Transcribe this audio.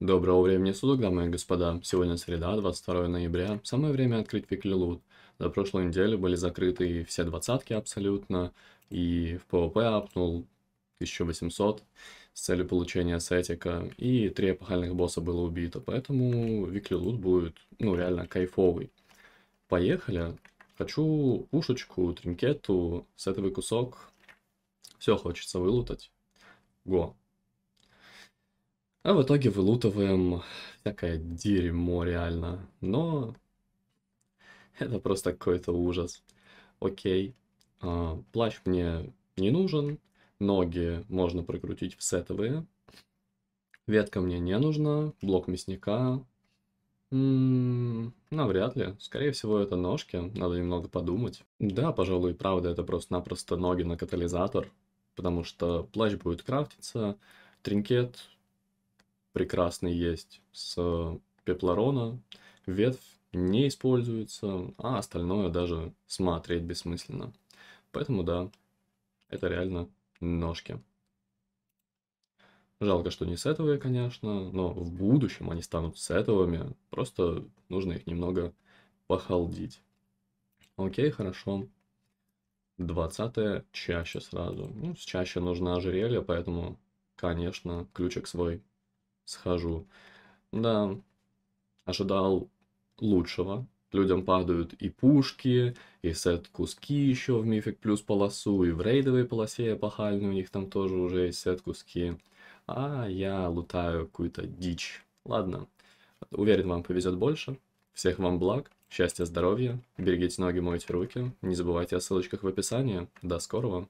Доброго времени суток, дамы и господа. Сегодня среда, 22 ноября. Самое время открыть Weekly Loot. За прошлую неделю были закрыты все двадцатки абсолютно. И в PvP апнул 1800 с целью получения сетика. И три эпохальных босса было убито. Поэтому Weekly Loot будет, ну, реально кайфовый. Поехали. Хочу пушечку, тринкету, сетовый кусок. Все хочется вылутать. Го. А в итоге вылутываем всякое дерьмо реально. Но это просто какой-то ужас. Окей, а, плащ мне не нужен. Ноги можно прокрутить в сетовые. Ветка мне не нужна. Блок мясника. М-м, навряд ли. Скорее всего, это ножки. Надо немного подумать. Да, пожалуй, правда, это просто-напросто ноги на катализатор. Потому что плащ будет крафтиться. Тринкет прекрасный есть с пеплорона, ветвь не используется, а остальное даже смотреть бессмысленно. Поэтому да, это реально ножки. Жалко, что не сетовые, конечно, но в будущем они станут сетовыми, просто нужно их немного похалдить. Окей, хорошо. 20 чаще сразу. Ну, чаще нужно ожерелье, поэтому, конечно, ключик свой схожу. Да, ожидал лучшего. Людям падают и пушки, и сет-куски еще в мифик плюс полосу, и в рейдовой полосе эпохальной у них там тоже уже есть сет-куски. А я лутаю какую-то дичь. Ладно, уверен, вам повезет больше. Всех вам благ, счастья, здоровья, берегите ноги, мойте руки. Не забывайте о ссылочках в описании. До скорого!